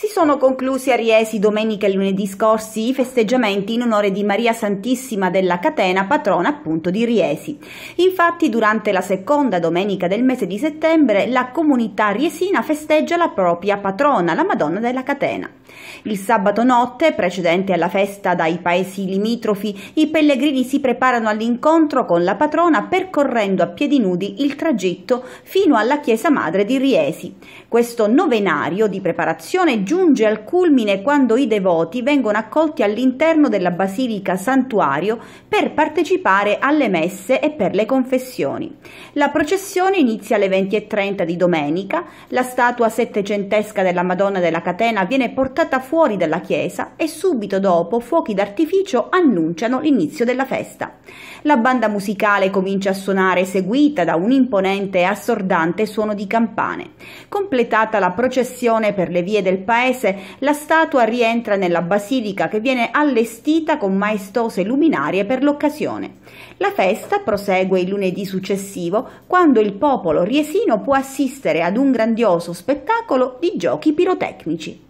Si sono conclusi a Riesi domenica e lunedì scorsi i festeggiamenti in onore di Maria Santissima della Catena, patrona appunto di Riesi. Infatti durante la seconda domenica del mese di settembre la comunità riesina festeggia la propria patrona, la Madonna della Catena. Il sabato notte, precedente alla festa dai paesi limitrofi, i pellegrini si preparano all'incontro con la patrona percorrendo a piedi nudi il tragitto fino alla chiesa madre di Riesi. Questo novenario di preparazione giunge al culmine quando i devoti vengono accolti all'interno della Basilica Santuario per partecipare alle messe e per le confessioni. La processione inizia alle 20.30 di domenica, la statua settecentesca della Madonna della Catena viene portata fuori dalla chiesa e subito dopo fuochi d'artificio annunciano l'inizio della festa. La banda musicale comincia a suonare seguita da un imponente e assordante suono di campane. Completata la processione per le vie del paese, paese, la statua rientra nella basilica che viene allestita con maestose luminarie per l'occasione. La festa prosegue il lunedì successivo, quando il popolo riesino può assistere ad un grandioso spettacolo di giochi pirotecnici.